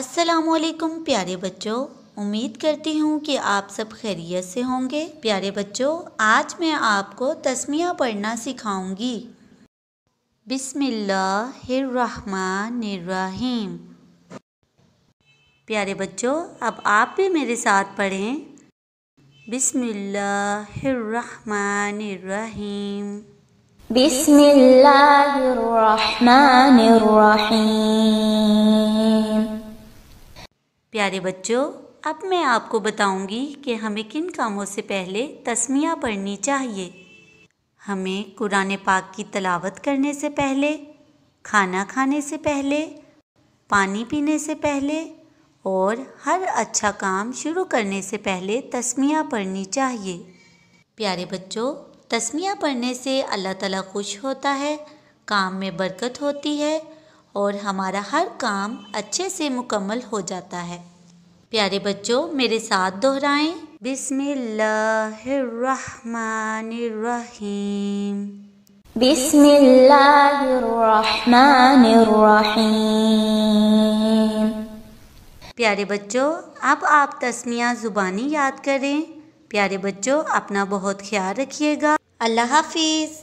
असलम प्यारे बच्चों उम्मीद करती हूँ कि आप सब खैरियत से होंगे प्यारे बच्चों आज मैं आपको तस्मिया पढ़ना सिखाऊंगी बिस्मिल्लाहिर्रहमानिर्रहीम प्यारे बच्चों अब आप भी मेरे साथ पढ़ें बिस्मिल्लाहिर्रहमानिर्रहीम बिस्मिल्लाहिर्रहमानिर्रहीम प्यारे बच्चों अब मैं आपको बताऊंगी कि हमें किन कामों से पहले तस्मिया पढ़नी चाहिए हमें कुरान पाक की तलावत करने से पहले खाना खाने से पहले पानी पीने से पहले और हर अच्छा काम शुरू करने से पहले तस्मिया पढ़नी चाहिए प्यारे बच्चों तस्मिया पढ़ने से अल्लाह ताला खुश होता है काम में बरकत होती है और हमारा हर काम अच्छे से मुकम्मल हो जाता है प्यारे बच्चों मेरे साथ दोहराएं बिस्मिल्लाहिर्रहमानिर्रहीम बिस्मिल्लाहिर्रहमानिर्रहीम प्यारे बच्चों अब आप तस्मिया ज़ुबानी याद करें प्यारे बच्चों अपना बहुत ख्याल रखिएगा अल्लाह हाफिज़